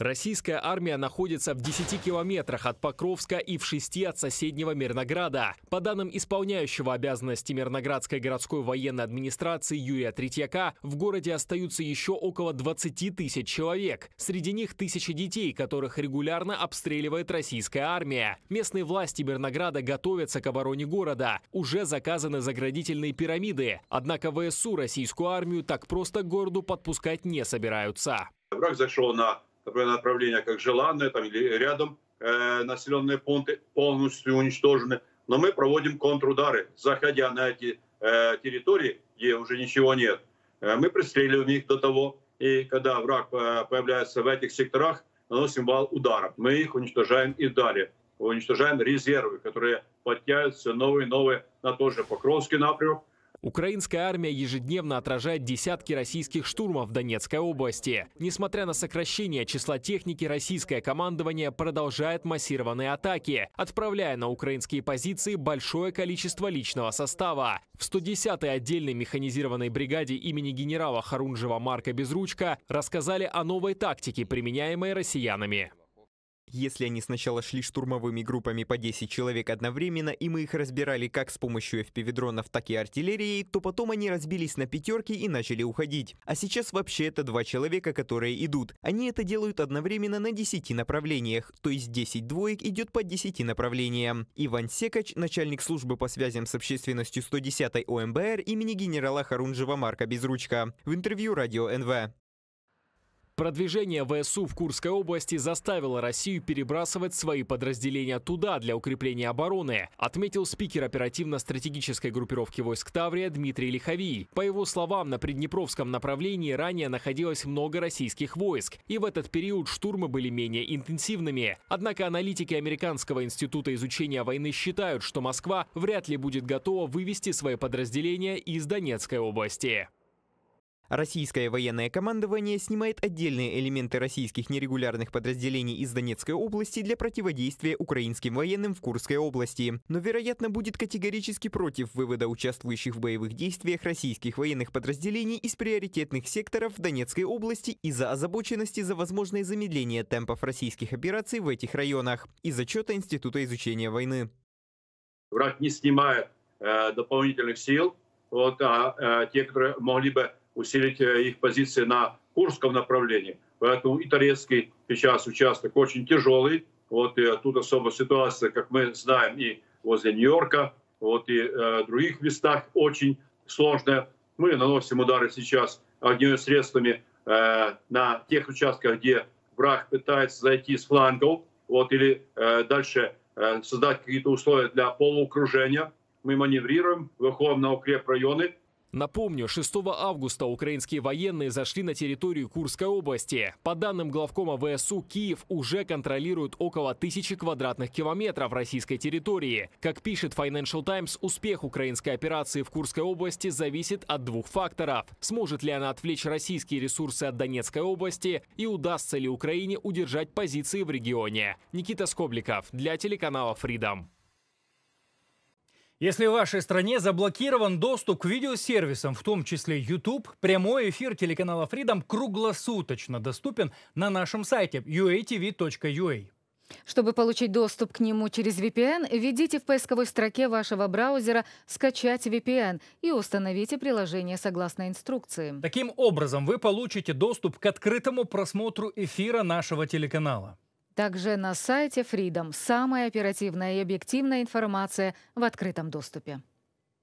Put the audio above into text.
Российская армия находится в 10 километрах от Покровска и в 6 от соседнего Мирнограда. По данным исполняющего обязанности Мирноградской городской военной администрации Юрия Третьяка, в городе остаются еще около 20 тысяч человек. Среди них тысячи детей, которых регулярно обстреливает российская армия. Местные власти Мирнограда готовятся к обороне города. Уже заказаны заградительные пирамиды. Однако ВСУ российскую армию так просто к городу подпускать не собираются. Враг зашел на например, направления, как Желанное, там, или рядом э, населенные пункты полностью уничтожены. Но мы проводим контрудары, заходя на эти э, территории, где уже ничего нет. Э, мы пристреливаем их до того, и когда враг э, появляется в этих секторах, наносим вал удара. Мы их уничтожаем и далее. Уничтожаем резервы, которые подтягиваются новые и новые на тот же Покровский напрямок, Украинская армия ежедневно отражает десятки российских штурмов в Донецкой области. Несмотря на сокращение числа техники, российское командование продолжает массированные атаки, отправляя на украинские позиции большое количество личного состава. В 110-й отдельной механизированной бригаде имени генерала Харунжева Марка Безручка рассказали о новой тактике, применяемой россиянами. Если они сначала шли штурмовыми группами по 10 человек одновременно, и мы их разбирали как с помощью FPV-дронов, так и артиллерией, то потом они разбились на пятерки и начали уходить. А сейчас вообще это два человека, которые идут. Они это делают одновременно на 10 направлениях, то есть 10 двоек идет по 10 направлениям. Иван Секач, начальник службы по связям с общественностью 110-й ОМБР имени генерала Харунжева Марка Безручка. В интервью Радио НВ. Продвижение ВСУ в Курской области заставило Россию перебрасывать свои подразделения туда для укрепления обороны, отметил спикер оперативно-стратегической группировки войск Таврия Дмитрий Лиховий. По его словам, на Приднепровском направлении ранее находилось много российских войск, и в этот период штурмы были менее интенсивными. Однако аналитики Американского института изучения войны считают, что Москва вряд ли будет готова вывести свои подразделения из Донецкой области. Российское военное командование снимает отдельные элементы российских нерегулярных подразделений из Донецкой области для противодействия украинским военным в Курской области, но, вероятно, будет категорически против вывода участвующих в боевых действиях российских военных подразделений из приоритетных секторов Донецкой области из-за озабоченности за возможное замедление темпов российских операций в этих районах из отчета Института изучения войны. Враг не снимает э, дополнительных сил, вот, а э, те, которые могли бы усилить э, их позиции на Курском направлении. Поэтому и Торецкий сейчас участок очень тяжелый. Вот и тут особо ситуация, как мы знаем, и возле Нью-Йорка, вот и э, других местах очень сложная. Мы наносим удары сейчас огневыми средствами э, на тех участках, где враг пытается зайти с флангов, вот или э, дальше э, создать какие-то условия для полуокружения. Мы маневрируем, выходим на укреп районы, Напомню, 6 августа украинские военные зашли на территорию Курской области. По данным главкома ВСУ, Киев уже контролирует около тысячи квадратных километров российской территории. Как пишет Financial Times, успех украинской операции в Курской области зависит от двух факторов. Сможет ли она отвлечь российские ресурсы от Донецкой области и удастся ли Украине удержать позиции в регионе. Никита Скобликов для телеканала Freedom. Если в вашей стране заблокирован доступ к видеосервисам, в том числе YouTube, прямой эфир телеканала Freedom круглосуточно доступен на нашем сайте uatv.ua. Чтобы получить доступ к нему через VPN, введите в поисковой строке вашего браузера «Скачать VPN» и установите приложение согласно инструкции. Таким образом, вы получите доступ к открытому просмотру эфира нашего телеканала. Также на сайте Freedom самая оперативная и объективная информация в открытом доступе.